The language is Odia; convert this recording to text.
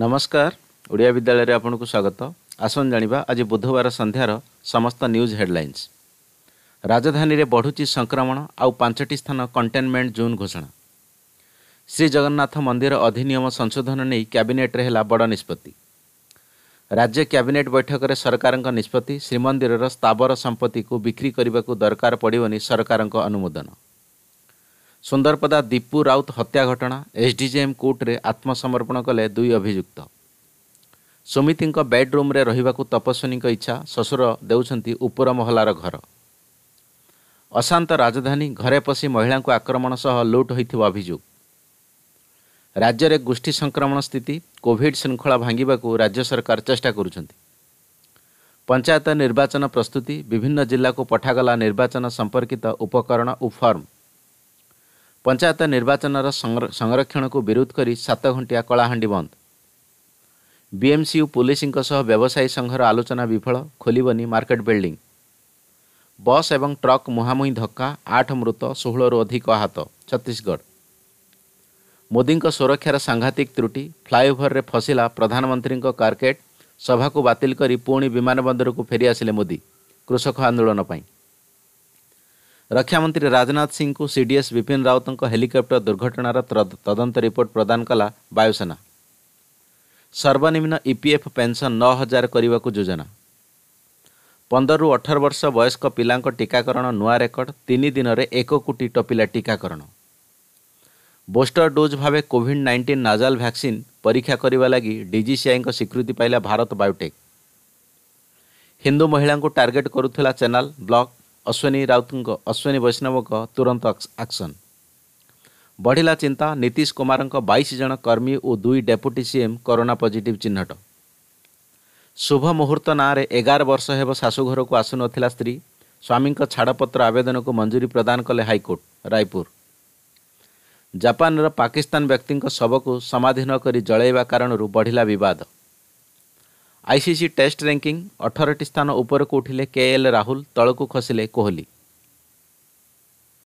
ନମସ୍କାର ଓଡ଼ିଆ ବିଦ୍ୟାଳୟରେ ଆପଣଙ୍କୁ ସ୍ୱାଗତ ଆସନ୍ତୁ ଜାଣିବା ଆଜି ବୁଧବାର ସନ୍ଧ୍ୟାର ସମସ୍ତ ନ୍ୟୁଜ୍ ହେଡ଼ଲାଇନ୍ସ ରାଜଧାନୀରେ ବଢ଼ୁଛି ସଂକ୍ରମଣ ଆଉ ପାଞ୍ଚଟି ସ୍ଥାନ କଣ୍ଟେନମେଣ୍ଟ ଜୋନ୍ ଘୋଷଣା ଶ୍ରୀଜଗନ୍ନାଥ ମନ୍ଦିର ଅଧିନିୟମ ସଂଶୋଧନ ନେଇ କ୍ୟାବିନେଟ୍ରେ ହେଲା ବଡ଼ ନିଷ୍ପତ୍ତି ରାଜ୍ୟ କ୍ୟାବିନେଟ୍ ବୈଠକରେ ସରକାରଙ୍କ ନିଷ୍ପତ୍ତି ଶ୍ରୀମନ୍ଦିରର ସ୍ଥାବର ସମ୍ପତ୍ତିକୁ ବିକ୍ରି କରିବାକୁ ଦରକାର ପଡ଼ିବନି ସରକାରଙ୍କ ଅନୁମୋଦନ ସୁନ୍ଦରପଦା ଦୀପୁ ରାଉତ ହତ୍ୟା ଘଟଣା ଏସ୍ଡିଜେଏମ୍ କୋର୍ଟରେ ଆତ୍ମସମର୍ପଣ କଲେ ଦୁଇ ଅଭିଯୁକ୍ତ ସୁମିତିଙ୍କ ବେଡ୍ରୁମ୍ରେ ରହିବାକୁ ତପସ୍ୱିନୀଙ୍କ ଇଚ୍ଛା ଶ୍ୱଶୁର ଦେଉଛନ୍ତି ଉପର ମହଲାର ଘର ଅଶାନ୍ତ ରାଜଧାନୀ ଘରେ ପଶି ମହିଳାଙ୍କୁ ଆକ୍ରମଣ ସହ ଲୁଟ୍ ହୋଇଥିବା ଅଭିଯୋଗ ରାଜ୍ୟରେ ଗୋଷ୍ଠୀ ସଂକ୍ରମଣ ସ୍ଥିତି କୋଭିଡ୍ ଶୃଙ୍ଖଳା ଭାଙ୍ଗିବାକୁ ରାଜ୍ୟ ସରକାର ଚେଷ୍ଟା କରୁଛନ୍ତି ପଞ୍ଚାୟତ ନିର୍ବାଚନ ପ୍ରସ୍ତୁତି ବିଭିନ୍ନ ଜିଲ୍ଲାକୁ ପଠାଗଲା ନିର୍ବାଚନ ସମ୍ପର୍କିତ ଉପକରଣ ଓ ଫର୍ମ ପଞ୍ଚାୟତ ନିର୍ବାଚନର ସଂରକ୍ଷଣକୁ ବିରୋଧ କରି ସାତ ଘଣ୍ଟିଆ କଳାହାଣ୍ଡି ବନ୍ଦ ବିଏମ୍ସିୟୁ ପୁଲିସ୍ଙ୍କ ସହ ବ୍ୟବସାୟୀ ସଂଘର ଆଲୋଚନା ବିଫଳ ଖୋଲିବନି ମାର୍କେଟ୍ ବିଲ୍ଡିଂ ବସ୍ ଏବଂ ଟ୍ରକ୍ ମୁହାଁମୁହିଁ ଧକ୍କା ଆଠ ମୃତ ଷୋହଳରୁ ଅଧିକ ଆହତ ଛତିଶଗଡ଼ ମୋଦିଙ୍କ ସୁରକ୍ଷାର ସାଂଘାତିକ ତ୍ରୁଟି ଫ୍ଲାଇଓଭରରେ ଫସିଲା ପ୍ରଧାନମନ୍ତ୍ରୀଙ୍କ କାର୍କେଟ୍ ସଭାକୁ ବାତିଲ କରି ପୁଣି ବିମାନବନ୍ଦରକୁ ଫେରିଆସିଲେ ମୋଦି କୃଷକ ଆନ୍ଦୋଳନ ପାଇଁ ରକ୍ଷାମନ୍ତ୍ରୀ ରାଜନାଥ ସିଂଙ୍କୁ ସିଡିଏସ୍ ବିପିନ ରାଉତଙ୍କ ହେଲିକପ୍ଟର ଦୁର୍ଘଟଣାର ତଦନ୍ତ ରିପୋର୍ଟ ପ୍ରଦାନ କଲା ବାୟୁସେନା ସର୍ବନିମ୍ନ ଇପିଏଫ୍ ପେନ୍ସନ୍ ନଅ ହଜାର କରିବାକୁ ଯୋଜନା ପନ୍ଦରରୁ ଅଠର ବର୍ଷ ବୟସ୍କ ପିଲାଙ୍କ ଟିକାକରଣ ନୂଆ ରେକର୍ଡ଼ ତିନି ଦିନରେ ଏକ କୋଟି ଟପିଲା ଟିକାକରଣ ବୁଷ୍ଟର ଡୋଜ୍ ଭାବେ କୋଭିଡ୍ ନାଇଣ୍ଟିନ୍ ନାଜାଲ ଭ୍ୟାକ୍ସିନ୍ ପରୀକ୍ଷା କରିବା ଲାଗି ଡିଜିସିଆଇଙ୍କ ସ୍ୱୀକୃତି ପାଇଲା ଭାରତ ବାୟୋଟେକ୍ ହିନ୍ଦୁ ମହିଳାଙ୍କୁ ଟାର୍ଗେଟ୍ କରୁଥିଲା ଚ୍ୟାନେଲ୍ ବ୍ଲକ୍ ଅଶ୍ୱିନୀ ରାଉତଙ୍କ ଅଶ୍ୱିନୀ ବୈଷ୍ଣବଙ୍କ ତୁରନ୍ତ ଆକ୍ସନ୍ ବଢ଼ିଲା ଚିନ୍ତା ନୀତିଶ କୁମାରଙ୍କ ବାଇଶ ଜଣ କର୍ମୀ ଓ ଦୁଇ ଡେପୁଟି ସିଏମ୍ କରୋନା ପଜିଟିଭ୍ ଚିହ୍ନଟ ଶୁଭ ମୁହୂର୍ତ୍ତ ନାଁରେ ଏଗାର ବର୍ଷ ହେବ ଶାଶୁଘରକୁ ଆସୁନଥିଲା ସ୍ତ୍ରୀ ସ୍ୱାମୀଙ୍କ ଛାଡ଼ପତ୍ର ଆବେଦନକୁ ମଞ୍ଜୁରୀ ପ୍ରଦାନ କଲେ ହାଇକୋର୍ଟ ରାୟପୁର ଜାପାନର ପାକିସ୍ତାନ ବ୍ୟକ୍ତିଙ୍କ ଶବକୁ ସମାଧାନ କରି ଜଳାଇବା କାରଣରୁ ବଢ଼ିଲା ବିବାଦ ଆଇସିସି ଟେଷ୍ଟ ରେଙ୍କିଙ୍ଗ ଅଠରଟି ସ୍ଥାନ ଉପରକୁ ଉଠିଲେ କେଏଲ୍ ରାହୁଲ ତଳକୁ ଖସିଲେ କୋହଲି